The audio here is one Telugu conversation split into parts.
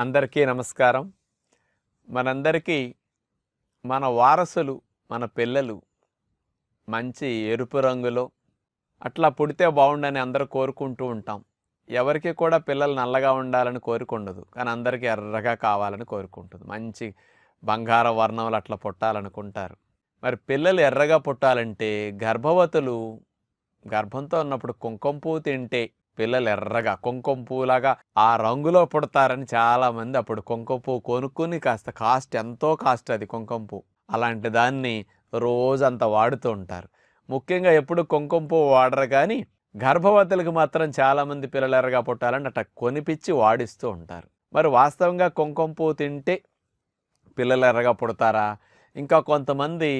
అందరికీ నమస్కారం మనందరికీ మన వారసులు మన పిల్లలు మంచి ఎరుపు రంగులో అట్లా పుడితే బాగుండని అందరూ కోరుకుంటూ ఉంటాం ఎవరికి కూడా పిల్లలు నల్లగా ఉండాలని కోరుకుండదు కానీ అందరికీ ఎర్రగా కావాలని కోరుకుంటుంది మంచి బంగార వర్ణములు అట్లా పుట్టాలనుకుంటారు మరి పిల్లలు ఎర్రగా పుట్టాలంటే గర్భవతులు గర్భంతో ఉన్నప్పుడు కుంకుమ పువ్వు తింటే పిల్లలు ఎర్రగా కుంకుమ పువ్వులాగా ఆ రంగులో పుడతారని చాలామంది అప్పుడు కుంకుమ పువ్వు కొనుక్కుని కాస్త కాస్ట్ ఎంతో కాస్ట్ అది కుంకుమ పువ్వు అలాంటి దాన్ని రోజంతా వాడుతూ ఉంటారు ముఖ్యంగా ఎప్పుడు కుంకుమ పువ్వు వాడరు కానీ గర్భవతులకు మాత్రం చాలామంది పిల్లలు ఎర్రగా పుట్టాలని అట్ట కొనిపించి వాడిస్తూ ఉంటారు మరి వాస్తవంగా కుంకుమ పువ్వు తింటే పిల్లలు ఎర్రగా పుడతారా ఇంకా కొంతమంది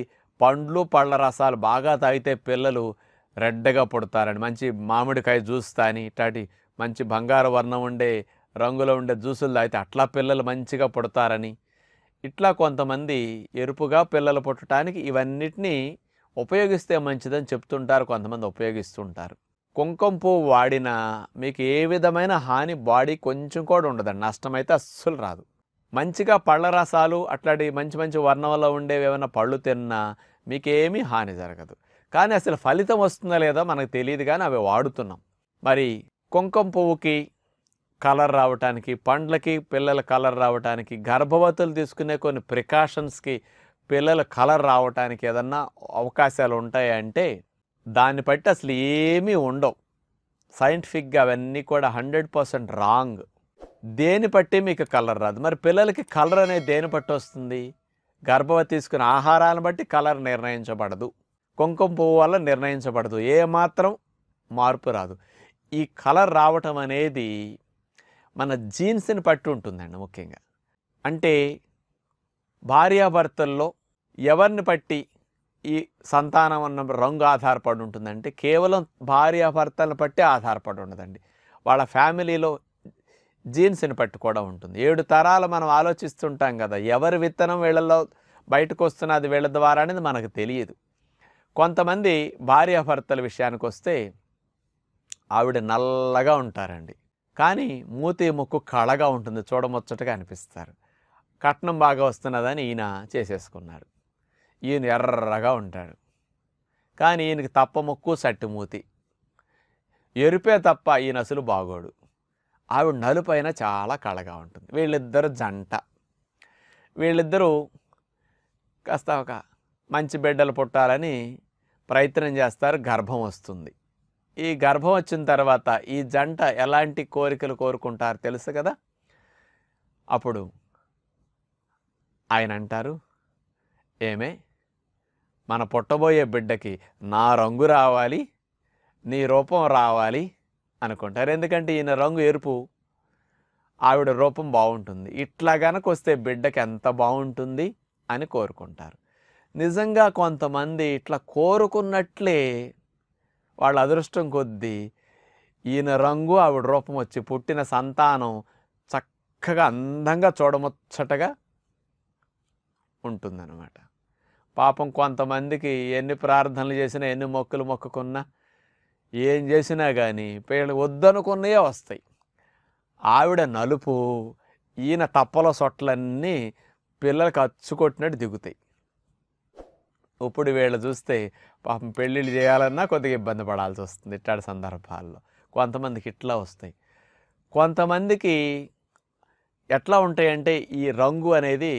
పండ్లు పళ్ళ రసాలు బాగా తాగితే పిల్లలు రెడ్డగా పుడతారని మంచి మామిడికాయ జ్యూస్ తాని ఇట్లాంటి మంచి బంగారు వర్ణం ఉండే రంగులో ఉండే జ్యూసులు తాగితే అట్లా పిల్లలు మంచిగా పుడతారని ఇట్లా కొంతమంది ఎరుపుగా పిల్లలు పుట్టడానికి ఇవన్నిటినీ ఉపయోగిస్తే మంచిదని చెప్తుంటారు కొంతమంది ఉపయోగిస్తుంటారు కుంకుమ పువ్వు వాడినా మీకు ఏ విధమైన హాని బాడీ కొంచెం కూడా ఉండదండి నష్టం అయితే అస్సలు రాదు మంచిగా పళ్ళ రసాలు అట్లాంటి మంచి మంచి వర్ణంలో ఉండేవి ఏమైనా పళ్ళు తిన్నా మీకేమీ హాని జరగదు కానీ అసలు ఫలితం వస్తుందా లేదా మనకు తెలియదు కానీ అవి వాడుతున్నాం మరి కుంకం పువ్వుకి కలర్ రావటానికి పండ్లకి పిల్లల కలర్ రావటానికి గర్భవతులు తీసుకునే కొన్ని ప్రికాషన్స్కి పిల్లల కలర్ రావటానికి ఏదన్నా అవకాశాలు ఉంటాయంటే దాన్ని బట్టి అసలు ఏమీ ఉండవు సైంటిఫిక్గా అవన్నీ కూడా హండ్రెడ్ పర్సెంట్ రాంగ్ దేని బట్టి మీకు కలర్ రాదు మరి పిల్లలకి కలర్ అనేది దేని బట్టి వస్తుంది గర్భవతి తీసుకున్న ఆహారాలను బట్టి కలర్ నిర్ణయించబడదు కుంకుమ పువ్వు వల్ల నిర్ణయించబడదు ఏమాత్రం మార్పు రాదు ఈ కలర్ రావటం అనేది మన జీన్స్ని పట్టి ఉంటుందండి ముఖ్యంగా అంటే భార్యాభర్తల్లో ఎవరిని పట్టి ఈ సంతానం అన్న రంగు ఆధారపడి ఉంటుందంటే కేవలం భార్యాభర్తలను బట్టి ఆధారపడి ఉండదండి వాళ్ళ ఫ్యామిలీలో జీన్స్ని పట్టి కూడా ఉంటుంది ఏడు తరాలు మనం ఆలోచిస్తుంటాం కదా ఎవరి విత్తనం వీళ్ళలో బయటకు వస్తున్నది వీళ్ళ ద్వారా అనేది మనకు తెలియదు కొంతమంది భార్యాభర్తల విషయానికి వస్తే ఆవిడ నల్లగా ఉంటారండి కానీ మూతి ముక్కు కళగా ఉంటుంది చూడముచ్చటగా అనిపిస్తారు కట్నం బాగా వస్తున్నదని ఈయన చేసేసుకున్నారు ఈయన ఎర్రగా ఉంటాడు కానీ ఈయనకి తప్ప ముక్కు సట్టి మూతి ఎరుపే తప్ప ఈయన అసలు బాగోడు ఆవిడ నలుపైన చాలా కళగా ఉంటుంది వీళ్ళిద్దరు జంట వీళ్ళిద్దరూ కాస్త ఒక మంచి బిడ్డలు పుట్టాలని ప్రయత్నం చేస్తారు గర్భం వస్తుంది ఈ గర్భం వచ్చిన తర్వాత ఈ జంట ఎలాంటి కోరికలు కోరుకుంటారు తెలుసు కదా అప్పుడు ఆయన అంటారు ఏమే మన పుట్టబోయే బిడ్డకి నా రంగు రావాలి నీ రూపం రావాలి అనుకుంటారు ఎందుకంటే ఈయన రంగు ఎరుపు ఆవిడ రూపం బాగుంటుంది ఇట్లా కనుక వస్తే బిడ్డకి ఎంత బాగుంటుంది అని కోరుకుంటారు నిజంగా కొంతమంది ఇట్లా కోరుకున్నట్లే వాళ్ళ అదృష్టం కొద్దీ ఈయన రంగు ఆవిడ రూపం వచ్చి పుట్టిన సంతానం చక్కగా అందంగా చూడముచ్చటగా ఉంటుందన్నమాట పాపం కొంతమందికి ఎన్ని ప్రార్థనలు చేసినా ఎన్ని మొక్కులు మొక్కుకున్నా ఏం చేసినా కానీ పిల్లలు వద్దనుకున్నయే వస్తాయి ఆవిడ నలుపు ఈయన తప్పల సొట్లన్నీ పిల్లలకు అచ్చుకొట్టినట్టు దిగుతాయి ఇప్పుడు వీళ్ళు చూస్తే పాపం పెళ్ళిళ్ళు చేయాలన్నా కొద్దిగా ఇబ్బంది పడాల్సి వస్తుంది ఇట్లాంటి సందర్భాల్లో కొంతమందికి ఇట్లా వస్తాయి కొంతమందికి ఎట్లా ఉంటాయంటే ఈ రంగు అనేది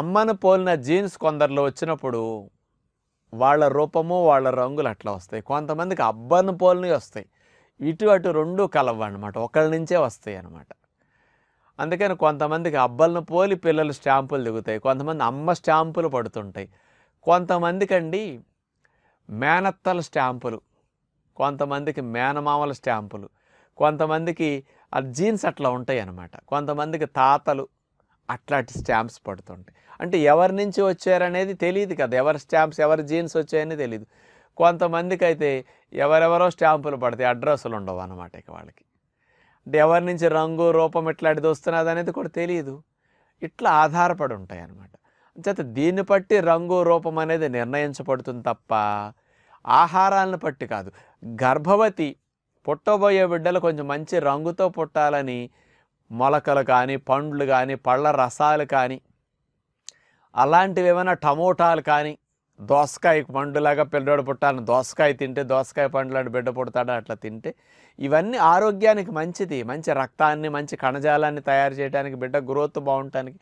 అమ్మను పోలిన జీన్స్ కొందరిలో వచ్చినప్పుడు వాళ్ళ రూపము వాళ్ళ రంగులు అట్లా వస్తాయి కొంతమందికి అబ్బను పోలినవి వస్తాయి ఇటు అటు రెండు కలవ అనమాట ఒకరి నుంచే వస్తాయి అనమాట అందుకని కొంతమందికి అబ్బలను పోలి పిల్లలు స్టాంపులు దిగుతాయి కొంతమంది అమ్మ స్టాంపులు పడుతుంటాయి కొంతమందికి అండి మేనత్తల స్టాంపులు కొంతమందికి మేనమామల స్టాంపులు కొంతమందికి ఆ జీన్స్ అట్లా ఉంటాయి అన్నమాట కొంతమందికి తాతలు అట్లాంటి స్టాంప్స్ పడుతుంటాయి అంటే ఎవరి నుంచి వచ్చారనేది తెలియదు కదా ఎవరి స్టాంప్స్ ఎవరి జీన్స్ వచ్చాయని తెలియదు కొంతమందికి అయితే ఎవరెవరో స్టాంపులు పడతాయి అడ్రస్లు ఉండవు అన్నమాట ఇక వాళ్ళకి అంటే ఎవరి నుంచి రంగు రూపం ఎట్లాంటిది వస్తున్నది అనేది కూడా తెలియదు ఇట్లా ఆధారపడి ఉంటాయి అన్నమాట చేత దీన్ని బట్టి రంగు రూపం అనేది నిర్ణయించబడుతుంది తప్ప ఆహారాలను బట్టి కాదు గర్భవతి పుట్టబోయే బిడ్డలు కొంచెం మంచి రంగుతో పుట్టాలని మొలకలు కానీ పండ్లు కానీ పళ్ళ రసాలు కానీ అలాంటివి ఏమైనా టమోటాలు కానీ దోసకాయ పండులాగా పిల్లడు పుట్టాలని దోసకాయ తింటే దోసకాయ పండులాంటి బిడ్డ పుడతాడు అట్లా తింటే ఇవన్నీ ఆరోగ్యానికి మంచిది మంచి రక్తాన్ని మంచి కణజాలాన్ని తయారు చేయడానికి బిడ్డ గ్రోత్ బాగుంటానికి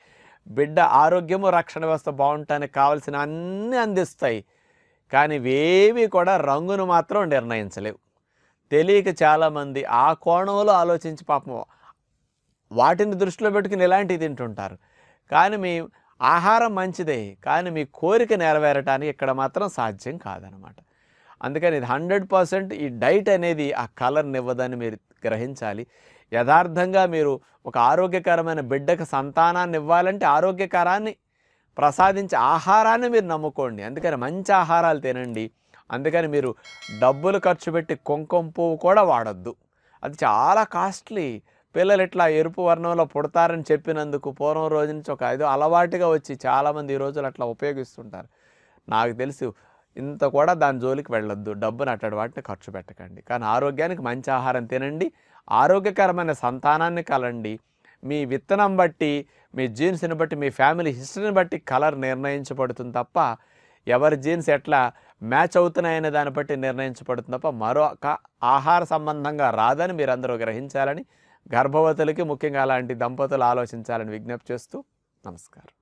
బిడ్డ ఆరోగ్యము రక్షణ వ్యవస్థ బాగుంటానికి కావలసిన అన్నీ అందిస్తాయి కానీ ఇవేవి కూడా రంగును మాత్రం నిర్ణయించలేవు తెలియక చాలామంది ఆ కోణంలో ఆలోచించి పాపం వాటిని దృష్టిలో పెట్టుకుని ఇలాంటివి తింటుంటారు కానీ మీ ఆహారం మంచిదే కానీ మీ కోరిక నెరవేరటానికి ఇక్కడ మాత్రం సాధ్యం కాదనమాట అందుకని ఇది హండ్రెడ్ పర్సెంట్ ఈ డైట్ అనేది ఆ కలర్నివ్వదని మీరు గ్రహించాలి యథార్థంగా మీరు ఒక ఆరోగ్యకరమైన బిడ్డకు సంతానాన్ని ఇవ్వాలంటే ఆరోగ్యకరాన్ని ప్రసాదించే ఆహారాన్ని మీరు నమ్ముకోండి అందుకని మంచి ఆహారాలు తినండి అందుకని మీరు డబ్బులు ఖర్చు పెట్టి కుంకుమ పువ్వు కూడా వాడద్దు అది చాలా కాస్ట్లీ పిల్లలు ఇట్లా ఎరుపు వర్ణంలో పుడతారని చెప్పినందుకు పూర్వం రోజు నుంచి ఒక ఐదు అలవాటుగా వచ్చి చాలామంది ఈ రోజులు అట్లా ఉపయోగిస్తుంటారు నాకు తెలుసు ఇంత కూడా దాని జోలికి వెళ్ళొద్దు డబ్బును అట్టడి వాటిని ఖర్చు పెట్టకండి కానీ ఆరోగ్యానికి మంచి ఆహారం తినండి ఆరోగ్యకరమైన సంతానాన్ని కలండి మీ విత్తనం బట్టి మీ జీన్స్ని బట్టి మీ ఫ్యామిలీ హిస్టరీని బట్టి కలర్ నిర్ణయించబడుతుంది తప్ప ఎవరి జీన్స్ ఎట్లా మ్యాచ్ అవుతున్నాయనే దాన్ని బట్టి నిర్ణయించబడుతుంది తప్ప మరొక ఆహార సంబంధంగా రాదని మీరందరూ గ్రహించాలని గర్భవతులకి ముఖ్యంగా అలాంటి దంపతులు ఆలోచించాలని విజ్ఞప్తి చేస్తూ నమస్కారం